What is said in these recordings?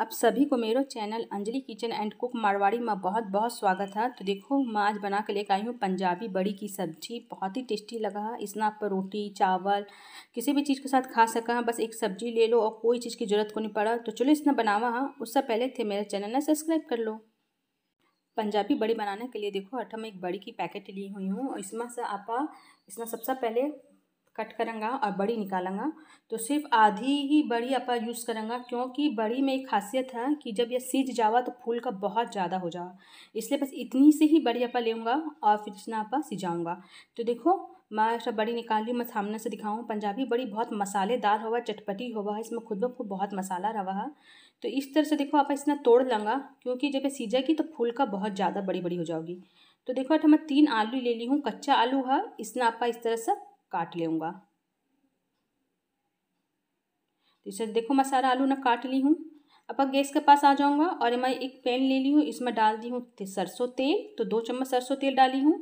आप सभी को मेरा channel Anjali kitchen and cook Marwari में बहुत बहुत स्वागत है तो देखो मैं आज बना के लेकर आई हूँ पंजाबी बड़ी की सब्जी बहुत ही टेस्टी लगा है इसमें आप रोटी चावल किसी भी चीज़ के साथ खा सका बस एक सब्जी ले लो और कोई चीज़ की ज़रूरत को नहीं पड़ा तो चलो इसने बनावा हाँ उससे पहले थे मेरे चैनल ने सब्सक्राइब कर लो पंजाबी बड़ी बनाने के लिए देखो अठा मैं एक बड़ी की पैकेट ली हुई हूँ इसमें से आप इसमें सबसे पहले कट करेंगा और बड़ी निकालेंगा तो सिर्फ आधी ही बड़ी आप यूज़ करेंगा क्योंकि बड़ी में एक खासियत है कि जब यह सीज जावा तो फूल का बहुत ज़्यादा हो जाएगा इसलिए बस इतनी से ही बड़ी अपा लेगा और फिर इतना आपा सिजाऊँगा तो देखो मैं सब बड़ी निकाल ली मैं सामने से दिखाऊँ पंजाबी बड़ी बहुत मसालेदार हुआ चटपटी हुआ है इसमें खुद ब खुद बहुत मसाला रहा है तो इस तरह से देखो आप इतना तोड़ लेंगा क्योंकि जब ये सीजेगी तो फूल का बहुत ज़्यादा बड़ी बड़ी हो जाओगी तो देखो अठा मैं तीन आलू ले ली हूँ कच्चा आलू है इसने आपा इस तरह से काट लूँगा तो इसे देखो मैं सारा आलू ना काट ली हूँ अब अब गैस के पास आ जाऊँगा और मैं एक पैन ले ली हूँ इसमें डाल दी हूँ सरसों तेल तो दो चम्मच सरसों तेल डाली हूँ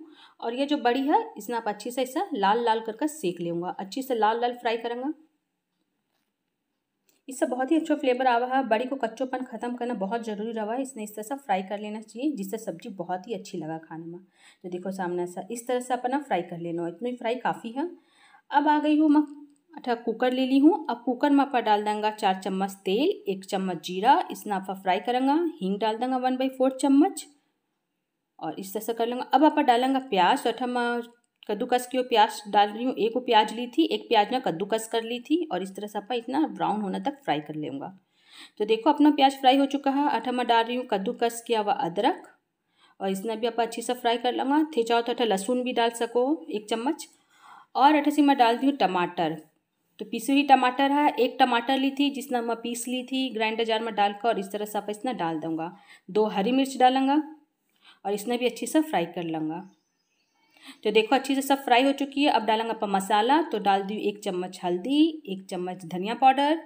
और ये जो बड़ी है इसमें आप अच्छे से इसे लाल लाल करके कर सेक लूँगा अच्छे से लाल लाल फ्राई करूँगा इससे बहुत ही अच्छा फ्लेवर आवा है बड़ी को कच्चोपन खत्म करना बहुत ज़रूरी रहा है इसने इस तरह से फ्राई कर लेना चाहिए जिससे सब्जी बहुत ही अच्छी लगा खाने में तो देखो सामने सा इस तरह से अपना फ्राई कर लेना हो इतनी फ्राई काफ़ी है अब आ गई हूँ मैं अच्छा कुकर ले ली हूँ अब कुकर में आप डाल देंगे चार चम्मच तेल एक चम्मच जीरा इसमें आप फ्राई करेंगे हींग डाल देंगे वन बाई फोर चम्मच और इस तरह से कर लेंगे अब आप डालेंगे प्याज तो अठा मैं कद्दूकस की वो प्याज डाल रही हूँ एक वो प्याज ली थी एक प्याज में कद्दूकस कर ली थी और इस तरह से अपना इतना ब्राउन होने तक फ्राई कर लूँगा तो देखो अपना प्याज फ्राई हो चुका है अठा मैं डाल रही हूँ कद्दूकस किया हुआ अदरक और इसने भी आप अच्छे से फ्राई कर लूँगा थे चाहो तो अठा लहसुन भी डाल सको एक चम्मच और अठा से मैं डाल दी हूँ टमाटर तो पीसी हुई टमाटर है एक टमाटर ली थी जिसने मैं पीस ली थी ग्राइंडर जार में डालकर और इस तरह से आप इसमें डाल दूँगा दो हरी मिर्च डालूँगा और इसने भी अच्छे से फ्राई कर लूँगा तो देखो अच्छी से सब फ्राई हो चुकी है अब डालेंगे आप मसाला तो डाल दी एक चम्मच हल्दी एक चम्मच धनिया पाउडर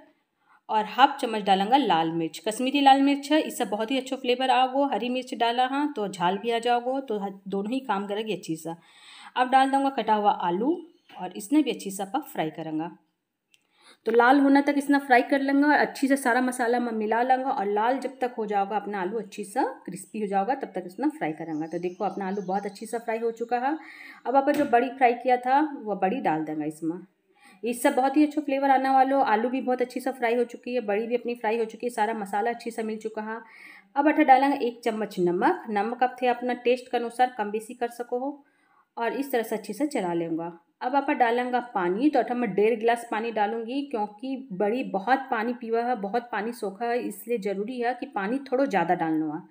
और हाफ चम्मच डालेंगे लाल मिर्च कश्मीरी लाल मिर्च है इससे बहुत ही अच्छा फ्लेवर आओगो हरी मिर्च डाला हाँ तो झाल भी आ जाओगो तो दोनों ही काम करेगी अच्छी सा अब डाल दूँगा कटा हुआ आलू और इसने भी अच्छी सा आप फ्राई करूँगा तो लाल होना तक इसमें फ्राई कर लेंगे और अच्छी से सारा मसाला मैं मिला लूँगा और लाल जब तक हो जाएगा अपना आलू अच्छी सा क्रिस्पी हो जाएगा तब तक इसमें फ्राई करेंगे तो देखो अपना आलू बहुत अच्छी सा फ्राई हो चुका है अब आप जो बड़ी फ्राई किया था वह बड़ी डाल देंगे इसमें इससे बहुत ही अच्छा फ्लेवर आने वाला आलू भी बहुत अच्छी सा फ्राई हो चुकी है बड़ी भी अपनी फ्राई हो चुकी है सारा मसाला अच्छी सा मिल चुका है अब अठा डालेंगे एक चम्मच नमक नमक आप थे अपना टेस्ट के अनुसार कम बेसी कर सको हो और इस तरह से अच्छे से चला लेंगे अब आप डालेंगे पानी तो अठा मैं डेढ़ गिलास पानी डालूंगी क्योंकि बड़ी बहुत पानी पीवा है बहुत पानी सोखा है इसलिए ज़रूरी है कि पानी थोड़ा ज़्यादा डालना है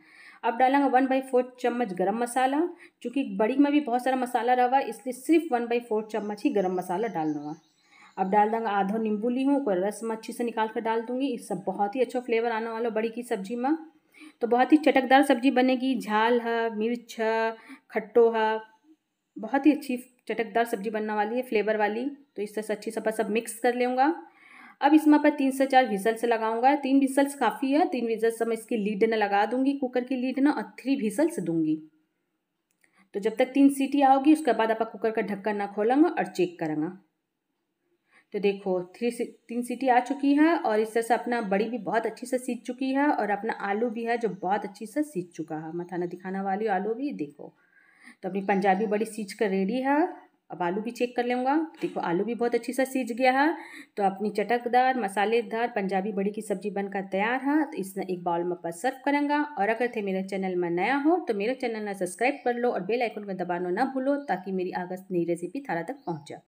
अब डालेंगे वन बाई फोर्थ चम्मच गरम मसाला चूँकि बड़ी में भी बहुत सारा मसाला रहा इसलिए सिर्फ वन बाई फोर्थ चम्मच ही गर्म मसाला डालना है अब डाल देंगे आधा नींबू ली हूँ कोई रस मच्छी से निकाल कर डाल दूँगी इस सब बहुत ही अच्छा फ्लेवर आने वाला बड़ी की सब्जी में तो बहुत ही चटकदार सब्जी बनेगी झाल है मिर्च है खट्टो है बहुत ही अच्छी चटकदार सब्जी बनने वाली है फ्लेवर वाली तो इस तरह से अच्छी सपा सब मिक्स कर लूँगा अब इसमें पर तीन से चार विजल्स लगाऊंगा तीन विजल्स काफ़ी है तीन विजल्स मैं इसकी लीड ना लगा दूंगी कुकर की लीड ना और थ्री विजल्स दूंगी तो जब तक तीन सीटी आओगी उसके बाद आप कुकर का ढक्कन ना खोलेंगे और चेक करेंगे तो देखो थ्री तीन सीटी आ चुकी है और इस तरह से अपना बड़ी भी बहुत अच्छी से सीख चुकी है और अपना आलू भी है जो बहुत अच्छी से सीख चुका है मथाना दिखाना वाली आलू भी देखो तो अपनी पंजाबी बड़ी सीज कर रेडी है अब आलू भी चेक कर लूँगा देखो आलू भी बहुत अच्छी सा सीज गया है तो अपनी चटकदार मसालेदार पंजाबी बड़ी की सब्जी बनकर तैयार है तो इस एक बाउल में पर सर्व करूँगा और अगर थे मेरे चैनल में नया हो तो मेरे चैनल ना सब्सक्राइब कर लो और बेल आइकन में दबाना ना भूलो ताकि मेरी आगस्त नई रेसिपी थारा तक पहुँचा